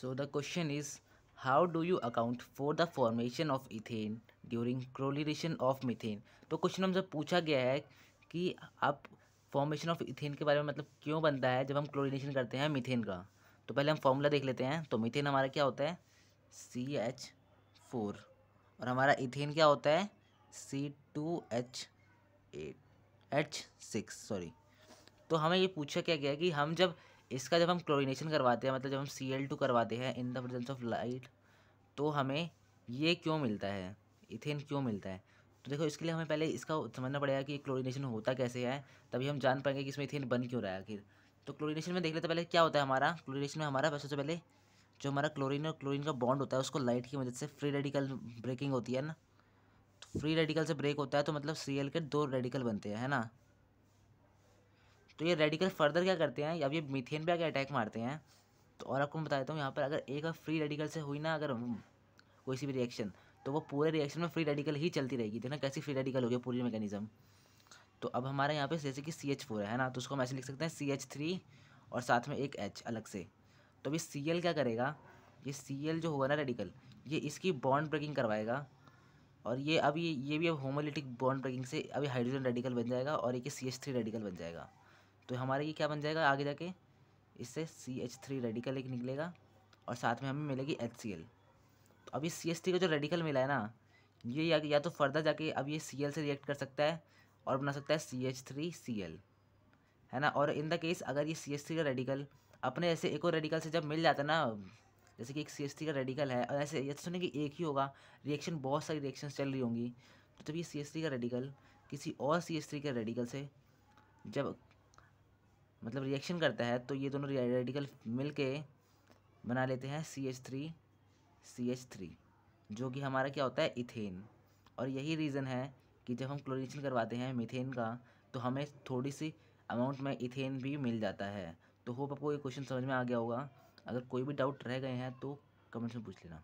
So the question is how do you account for the formation of ethane during chlorination of methane तो question हमसे पूछा गया है कि आप फॉर्मेशन ऑफ इथेन के बारे में मतलब क्यों बनता है जब हम क्लोरिनेशन करते हैं मीथेन का तो पहले हम फॉर्मूला देख लेते हैं तो मीथेन हमारा क्या होता है सी एच फोर और हमारा इथेन क्या होता है C two H eight H six sorry तो हमें ये पूछा क्या गया कि हम जब इसका जब हम क्लोरीनेशन करवाते हैं मतलब जब हम सी एल टू करवाते हैं in the presence of light तो हमें ये क्यों मिलता है इथेन क्यों मिलता है तो देखो इसके लिए हमें पहले इसका समझना पड़ेगा कि क्लोरीनेशन होता कैसे है तभी हम जान पाएंगे कि इसमें इथेन बन क्यों रहा है आखिर तो क्लोरीनेशन में देख लेते पहले क्या होता है हमारा क्लोरीनेशन में हमारा सबसे पहले जो हमारा क्लोरीन और क्लोरीन का बॉन्ड होता है उसको लाइट की मदद से फ्री रेडिकल ब्रेकिंग होती है ना तो फ्री रेडिकल से ब्रेक होता है तो मतलब सी के दो रेडिकल बनते हैं है ना तो ये रेडिकल फर्दर क्या करते हैं अब ये मीथेन पे आके अटैक मारते हैं तो और आपको मैं बता देता हूँ यहाँ पर अगर एक बार फ्री रेडिकल से हुई ना अगर कोई सी भी रिएक्शन तो वो पूरे रिएक्शन में फ्री रेडिकल ही चलती रहेगी देखना कैसी फ्री रेडिकल होगी पूरी मैकेनिज्म तो अब हमारे यहाँ पे जैसे कि सी एच फोर है ना तो उसको हम ऐसे लिख सकते हैं सी एच थ्री और साथ में एक एच अलग से तो अभी सी एल क्या करेगा ये सी एल जो होगा ना रेडिकल ये इसकी बॉन्ड ब्रेकिंग करवाएगा और ये अब ये ये भी अब होमोलिटिक बॉन्ड ब्रेकिंग से अभी हाइड्रोजन रेडिकल बन जाएगा और एक सी एच थ्री रेडिकल बन जाएगा तो हमारा ये क्या बन जाएगा आगे जाके इससे सी एच थ्री रेडिकल एक निकलेगा और साथ में हमें मिलेगी एच सी एल तो अभी सी एच थ्री का जो रेडिकल मिला है ना ये या, या तो फर्दर जाके अब ये सी एल से रिएक्ट कर सकता है और बना सकता है C H three C L है ना और इन द केस अगर ये सी एच थ्री का रेडिकल अपने ऐसे एक और रेडिकल से जब मिल जाता ना जैसे कि एक सी एच थ्री का रेडिकल है और ऐसे ये तो सुने कि एक ही होगा रिएक्शन बहुत सारी रिएक्शन चल रही होंगी तो जब ये सी एच थ्री का रेडिकल किसी और सी एच थ्री के रेडिकल से जब मतलब रिएक्शन करता है तो ये दोनों रेडिकल मिल के बना लेते हैं C H three C H three जो कि हमारा क्या होता है इथेन और यही रीज़न है कि जब हम क्लोरीनेशन करवाते हैं मीथेन का तो हमें थोड़ी सी अमाउंट में इथेन भी मिल जाता है तो होप आपको ये क्वेश्चन समझ में आ गया होगा अगर कोई भी डाउट रह गए हैं तो कमेंट्स में पूछ लेना